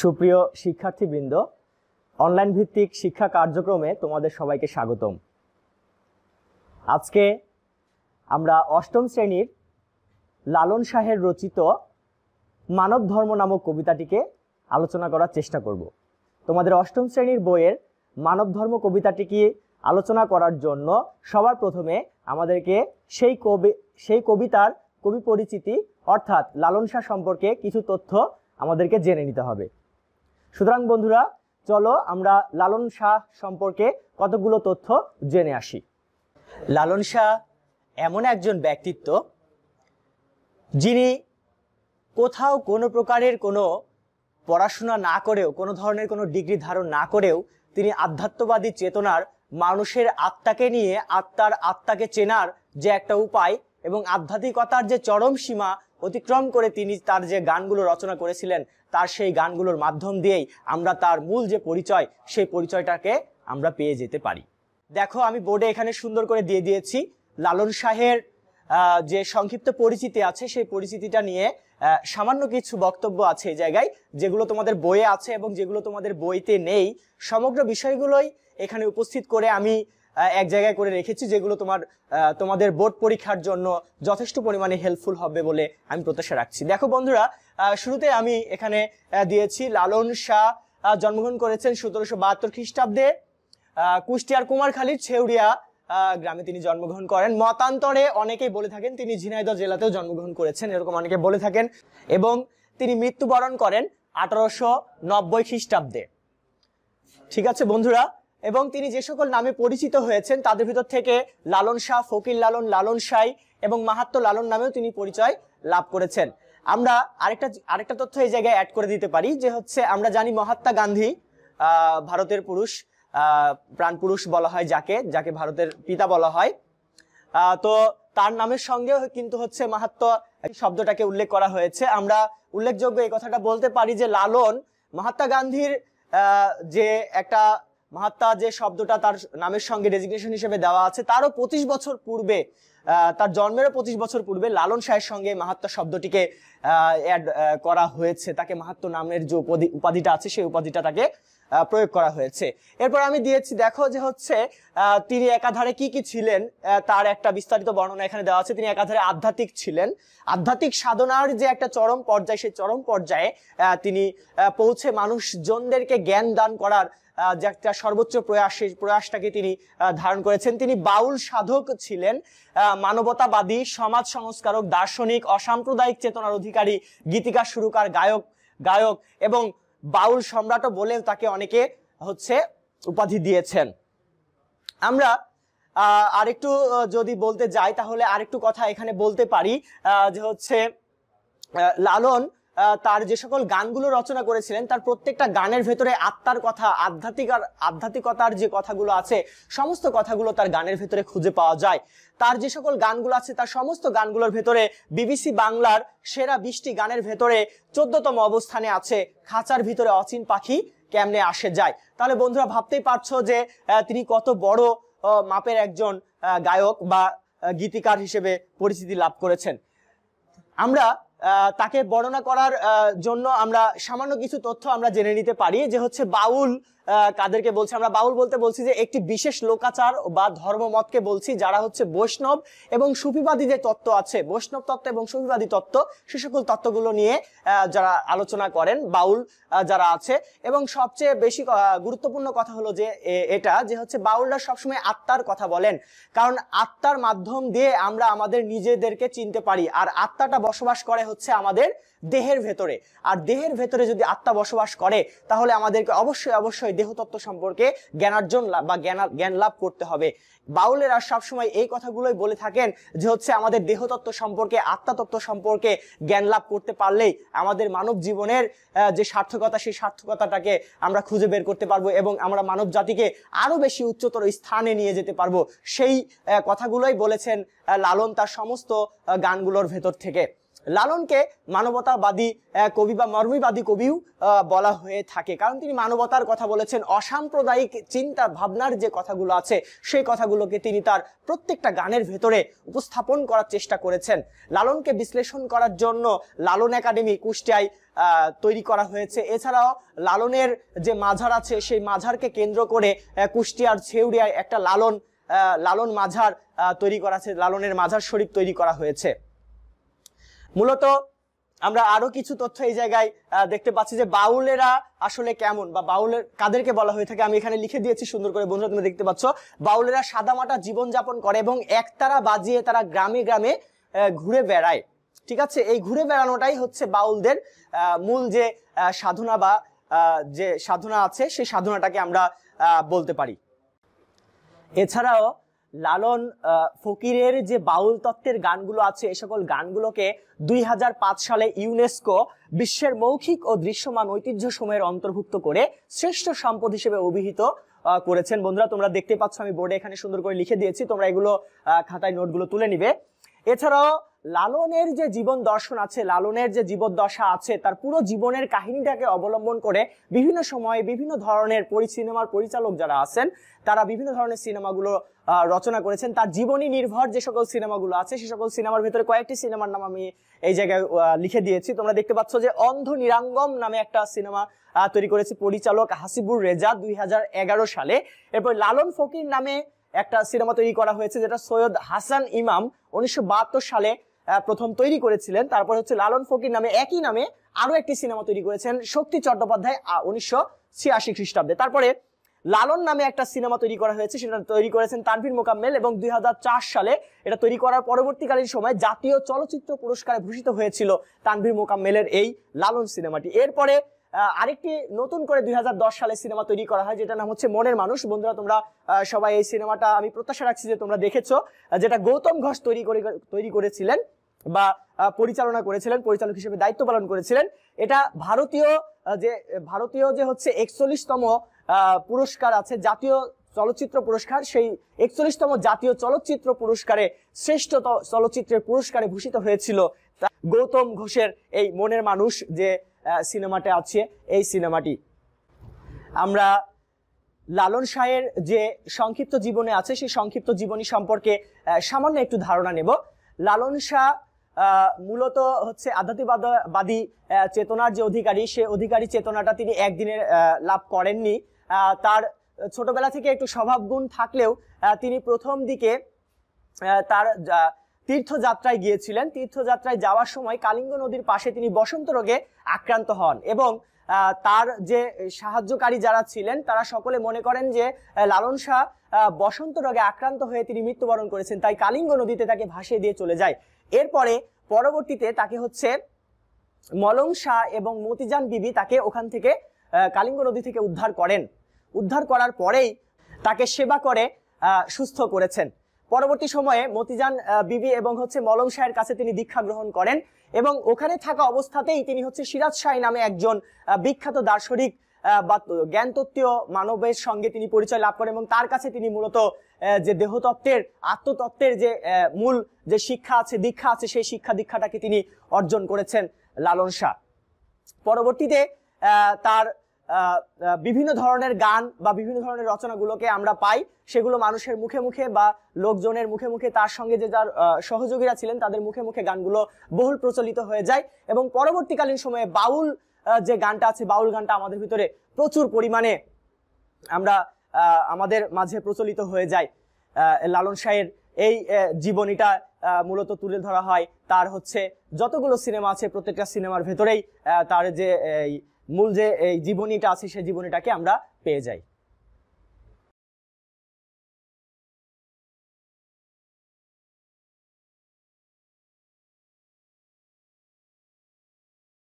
সুপ্রিয় শিক্ষার্থীবৃন্দ অনলাইন ভিত্তিক শিক্ষা কার্যক্রমে তোমাদের সবাইকে স্বাগতম আজকে আমরা অষ্টম শ্রেণীর লালন শাহের রচিত মানব ধর্ম নামক কবিতাটিকে আলোচনা করার চেষ্টা করব তোমাদের অষ্টম শ্রেণীর বইয়ের মানব ধর্ম কবিতাটিকে আলোচনা করার জন্য সবার প্রথমে আমাদেরকে সেই কবি সেই কবিতার কবি পরিচিতি অর্থাৎ লালন শাহ সম্পর্কে কিছু তথ্য আমাদেরকে জেনে নিতে হবে সুতরাং বন্ধুরা চলো আমরা লালন শাহ সম্পর্কে কতগুলো তথ্য জেনে আসি লালন শাহ এমন একজন ব্যক্তিত্ব যিনি কোথাও কোনো প্রকারের কোনো পড়াশোনা না করেও কোনো ধরনের কোনো ডিগ্রি ধারণ না করেও তিনি আধ্যাত্মবাদী চেতনার মানুষের আত্মাকে নিয়ে আত্মার আত্মাকে চেনার যে একটা উপায় এবং আধ্যাত্মিকতার যে চরম সীমা অতিক্রম করে তিনি তার যে গানগুলো রচনা করেছিলেন তার সেই গানগুলোর মাধ্যম দিয়েই আমরা তার মূল যে পরিচয় সেই পরিচয়টাকে আমরা পেয়ে যেতে পারি দেখো আমি বোর্ডে এখানে সুন্দর করে দিয়ে দিয়েছি লালন শাহের যে সংক্ষিপ্ত পরিচিতি আছে সেই পরিচিতিটা নিয়ে সামান্য কিছু বক্তব্য আছে এই জায়গায় যেগুলো তোমাদের বইয়ে আছে এবং যেগুলো তোমাদের বইতে নেই সমগ্র বিষয়গুলোই এখানে উপস্থিত করে আমি এক জায়গায় করে রেখেছি যেগুলো তোমার তোমাদের বোর্ড পরীক্ষার জন্য যথেষ্ট পরিমাণে হেল্পফুল হবে বলে আমি প্রত্যাশা রাখছি দেখো বন্ধুরা শুরুতে আমি এখানে দিয়েছি লালন শাহ জন্মগ্রহণ করেছেন সতেরোশো বাহাত্তর খ্রিস্টাব্দে কুষ্টিয়ার কুমারখালীর ছেউরিয়া গ্রামে তিনি জন্মগ্রহণ করেন মতান্তরে অনেকেই বলে থাকেন তিনি ঝিনাইদহ জেলাতেও জন্মগ্রহণ করেছেন এরকম অনেকে বলে থাকেন এবং তিনি মৃত্যুবরণ করেন আঠারোশো নব্বই খ্রিস্টাব্দে ঠিক আছে বন্ধুরা এবং তিনি যে সকল নামে পরিচিত হয়েছেন তাদের ভিতর থেকে লালন শাহ ফকির লালন লালন শাহী এবং মাহাত্ম লালন নামেও তিনি পরিচয় লাভ করেছেন আমরা আরেকটা আরেকটা তথ্য এই জায়গায় অ্যাড করে দিতে পারি যে হচ্ছে আমরা জানি মহাত্মা গান্ধী ভারতের পুরুষ প্রাণপুরুষ বলা হয় যাকে যাকে ভারতের পিতা বলা হয় তো তার নামের সঙ্গে কিন্তু হচ্ছে মাহাত্ম শব্দটাকে উল্লেখ করা হয়েছে আমরা উল্লেখযোগ্য এই কথাটা বলতে পারি যে লালন মহাত্মা গান্ধীর যে একটা মাহাত্মা যে শব্দটা তার নামের সঙ্গে ডেজিগনেশন হিসেবে দেওয়া আছে তারও পঁচিশ বছর পূর্বে তার জন্মেরও পঁচিশ বছর পূর্বে লালন শাহের সঙ্গে মাহাত্মা শব্দটিকে অ্যাড করা হয়েছে তাকে মাহাত্ম নামের যে উপাধি উপাধিটা আছে সেই উপাধিটা তাকে প্রয়োগ করা হয়েছে এরপর আমি দিয়েছি দেখো যে হচ্ছে তিনি একাধারে কি কি ছিলেন তার একটা বিস্তারিত বর্ণনা এখানে দেওয়া আছে তিনি একাধারে আধ্যাত্মিক ছিলেন আধ্যাত্মিক সাধনার যে একটা চরম পর্যায়ে সেই চরম পর্যায়ে তিনি পৌঁছে মানুষজনদেরকে জ্ঞান দান করার যার সর্বোচ্চ প্রয়াস সেই প্রয়াসটাকে তিনি ধারণ করেছেন তিনি বাউল সাধক ছিলেন মানবতাবাদী সমাজ সংস্কারক দার্শনিক অসাম্প্রদায়িক চেতনার অধিকারী গীতিকার সুরকার গায়ক গায়ক এবং বাউল সম্রাটও বলে তাকে অনেকে হচ্ছে উপাধি দিয়েছেন আমরা আরেকটু যদি বলতে যাই তাহলে আরেকটু কথা এখানে বলতে পারি যে হচ্ছে লালন তার যে সকল গানগুলো রচনা করেছিলেন তার প্রত্যেকটা গানের ভেতরে আত্মার কথা আধ্যাত্মিক আর আধ্যাত্মিকতার যে কথাগুলো আছে সমস্ত কথাগুলো তার গানের ভেতরে খুঁজে পাওয়া যায় তার যে সকল গানগুলো আছে তার সমস্ত গানগুলোর ভেতরে বিবিসি বাংলার সেরা বিশটি গানের ভেতরে চোদ্দতম অবস্থানে আছে খাঁচার ভিতরে অচিন পাখি কেমনে আসে যায় তাহলে বন্ধুরা ভাবতেই পারছো যে তিনি কত বড় মাপের একজন গায়ক বা গীতিকার হিসেবে পরিচিতি লাভ করেছেন আমরা তাকে বর্ণনা করার জন্য আমরা সামান্য কিছু তথ্য আমরা জেনে নিতে পারি যে হচ্ছে বাউল কাদেরকে বলছি আমরা বাউল বলতে বলছি যে একটি বিশেষ লোকাচার বা ধর্মমতকে বলছি যারা হচ্ছে বৈষ্ণব এবং সুফিবাদী যে তত্ত্ব আছে বৈষ্ণব তত্ত্ব এবং সুফিবাদী তত্ত্ব সে সকল তত্ত্বগুলো নিয়ে যারা আলোচনা করেন বাউল যারা আছে এবং সবচেয়ে বেশি গুরুত্বপূর্ণ কথা হলো যে এটা যে হচ্ছে বাউলরা সবসময় আত্মার কথা বলেন কারণ আত্মার মাধ্যম দিয়ে আমরা আমাদের নিজেদেরকে চিনতে পারি আর আত্মাটা বসবাস করে হচ্ছে আমাদের দেহের ভেতরে আর দেহের ভেতরে যদি আত্মা বসবাস করে তাহলে আমাদেরকে অবশ্যই অবশ্যই দেহতত্ত্ব সম্পর্কে জ্ঞানার্জন বা জ্ঞান জ্ঞান লাভ করতে হবে বাউলেরা সবসময় এই কথাগুলোই বলে থাকেন যে হচ্ছে আমাদের দেহতত্ত্ব সম্পর্কে আত্মাতত্ত্ব সম্পর্কে জ্ঞান লাভ করতে পারলেই আমাদের মানব জীবনের যে সার্থকতা সেই সার্থকতাটাকে আমরা খুঁজে বের করতে পারবো এবং আমরা মানব জাতিকে আরও বেশি উচ্চতর স্থানে নিয়ে যেতে পারবো সেই কথাগুলোই বলেছেন লালন তার সমস্ত গানগুলোর ভেতর থেকে লালনকে মানবতাবাদী কবি বা মর্মীবাদী কবিও বলা হয়ে থাকে কারণ তিনি মানবতার কথা বলেছেন অসাম্প্রদায়িক চিন্তা ভাবনার যে কথাগুলো আছে সেই কথাগুলোকে তিনি তার প্রত্যেকটা গানের ভেতরে উপস্থাপন করার চেষ্টা করেছেন লালনকে বিশ্লেষণ করার জন্য লালন একাডেমি কুষ্টিয়ায় তৈরি করা হয়েছে এছাড়াও লালনের যে মাঝার আছে সেই মাঝারকে কেন্দ্র করে কুষ্টিয়ার ছেউড়িয়ায় একটা লালন লালন মাঝার তৈরি করা আছে লালনের মাঝার শরীফ তৈরি করা হয়েছে মূলত আমরা আরো কিছু তথ্য এই জায়গায় দেখতে পাচ্ছি যে বাউলেরা আসলে কেমন বা বাউলের কাদেরকে বলা হয়ে থাকে আমি এখানে লিখে দিয়েছি সুন্দর করে বন্ধুরা তুমি দেখতে পাচ্ছ বাউলেরা সাদামাটা জীবনযাপন করে এবং একতারা বাজিয়ে তারা গ্রামে গ্রামে ঘুরে বেড়ায় ঠিক আছে এই ঘুরে বেড়ানোটাই হচ্ছে বাউলদের মূল যে সাধনা বা যে সাধনা আছে সেই সাধনাটাকে আমরা বলতে পারি এছাড়াও লালন ফকিরের যে বাউল তত্ত্বের গানগুলো আছে এ সকল গানগুলোকে দুই সালে ইউনেস্কো বিশ্বের মৌখিক ও দৃশ্যমান ঐতিহ্য সময়ের অন্তর্ভুক্ত করে শ্রেষ্ঠ সম্পদ হিসেবে অভিহিত করেছেন বন্ধুরা তোমরা দেখতে পাচ্ছ আমি বোর্ডে এখানে সুন্দর করে লিখে দিয়েছি তোমরা এগুলো খাতায় নোটগুলো তুলে নিবে এছাড়াও লালনের যে জীবন দর্শন আছে লালনের যে জীবদ্দশা আছে তার পুরো জীবনের কাহিনীটাকে অবলম্বন করে বিভিন্ন সময়ে বিভিন্ন ধরনের সিনেমার পরিচালক যারা আছেন তারা বিভিন্ন ধরনের সিনেমাগুলো রচনা করেছেন তার জীবনী নির্ভর যে সকল সিনেমাগুলো আছে সে সকল সিনেমার ভিতরে কয়েকটি সিনেমার নাম আমি এই জায়গায় লিখে দিয়েছি তোমরা দেখতে পাচ্ছ যে অন্ধ নিরাঙ্গম নামে একটা সিনেমা তৈরি করেছে পরিচালক হাসিবুর রেজা দুই সালে এরপর লালন ফকির নামে একটা সিনেমা তৈরি করা হয়েছে যেটা সৈয়দ হাসান ইমাম উনিশশো সালে প্রথম তৈরি করেছিলেন তারপর হচ্ছে লালন ফকির নামে একই নামে আরও একটি সিনেমা তৈরি করেছেন শক্তি চট্টোপাধ্যায় উনিশশো ছিয়াশি খ্রিস্টাব্দে তারপরে লালন নামে একটা সিনেমা তৈরি করা হয়েছে সেটা তৈরি করেছেন তানভীর মোকাম্মেল এবং দুই সালে এটা তৈরি করার পরবর্তীকালীন সময় জাতীয় চলচ্চিত্র পুরস্কারে ভূষিত হয়েছিল তানভীর মোকাম্মেলের এই লালন সিনেমাটি এরপরে আরেকটি নতুন করে দুই সালে সিনেমা তৈরি করা হয় যেটা নাম হচ্ছে মনের মানুষ বন্ধুরা তোমরা সবাই এই সিনেমাটা আমি প্রত্যাশা রাখছি যে তোমরা দেখেছো যেটা গৌতম ঘোষ তৈরি করে তৈরি করেছিলেন বা পরিচালনা করেছিলেন পরিচালক হিসেবে দায়িত্ব পালন করেছিলেন এটা ভারতীয় যে ভারতীয় যে হচ্ছে একচল্লিশতম পুরস্কার আছে জাতীয় চলচ্চিত্র পুরস্কার সেই একচল্লিশতম জাতীয় চলচ্চিত্র পুরস্কারে শ্রেষ্ঠ চলচ্চিত্রের পুরস্কারে ভূষিত হয়েছিল গৌতম ঘোষের এই মনের মানুষ যে সিনেমাটা আছে এই সিনেমাটি আমরা লালন শাহের যে সংক্ষিপ্ত জীবনে আছে সেই সংক্ষিপ্ত জীবনী সম্পর্কে সামান্য একটু ধারণা নেব লালন শাহ মূলত হচ্ছে আধ্যাত্মিকবাদী চেতনার যে অধিকারী সে অধিকারী চেতনাটা তিনি একদিনের লাভ করেননি তার ছোটবেলা থেকে একটু স্বভাবগুণ থাকলেও তিনি প্রথম দিকে তার তীর্থযাত্রায় গিয়েছিলেন তীর্থযাত্রায় যাওয়ার সময় কালিঙ্গ নদীর পাশে তিনি বসন্ত রোগে আক্রান্ত হন এবং তার যে সাহায্যকারী যারা ছিলেন তারা সকলে মনে করেন যে লালন শাহ বসন্ত রোগে আক্রান্ত হয়ে তিনি মৃত্যুবরণ করেছেন তাই কালিঙ্গ নদীতে তাকে ভাসিয়ে দিয়ে চলে যায় এরপরে পরবর্তীতে তাকে হচ্ছে মলং শাহ এবং মতিজান বিবি তাকে ওখান থেকে কালিঙ্গ নদী থেকে উদ্ধার করেন উদ্ধার করার পরেই তাকে সেবা করে সুস্থ করেছেন পরবর্তী সময়ে মতিজান বিবি এবং হচ্ছে মলম শাহের কাছে তিনি দীক্ষা গ্রহণ করেন এবং ওখানে থাকা অবস্থাতেই তিনি হচ্ছে সিরাজ শাহী নামে একজন বিখ্যাত দার্শনিক বা জ্ঞানতত্ত্বীয় মানবের সঙ্গে তিনি পরিচয় লাভ করেন এবং তার কাছে তিনি মূলত যে দেহতত্ত্বের আত্মতত্ত্বের যে মূল যে শিক্ষা আছে দীক্ষা আছে সেই শিক্ষা দীক্ষাটাকে তিনি অর্জন করেছেন লালন শাহ পরবর্তীতে তার বিভিন্ন ধরনের গান বা বিভিন্ন ধরনের রচনাগুলোকে আমরা পাই সেগুলো মানুষের মুখে মুখে বা লোকজনের মুখে মুখে তার সঙ্গে যে যার সহযোগীরা ছিলেন তাদের মুখে মুখে গানগুলো বহুল প্রচলিত হয়ে যায় এবং পরবর্তীকালীন সময়ে বাউল যে গানটা আছে বাউল গানটা আমাদের ভিতরে প্রচুর পরিমাণে আমরা আমাদের মাঝে প্রচলিত হয়ে যায় লালন শাহের এই জীবনীটা মূলত তুলে ধরা হয় তার হচ্ছে যতগুলো সিনেমা আছে প্রত্যেকটা সিনেমার ভেতরেই তার যে মূল যে এই জীবনীটা আছে সেই জীবনীটাকে আমরা পেয়ে যাই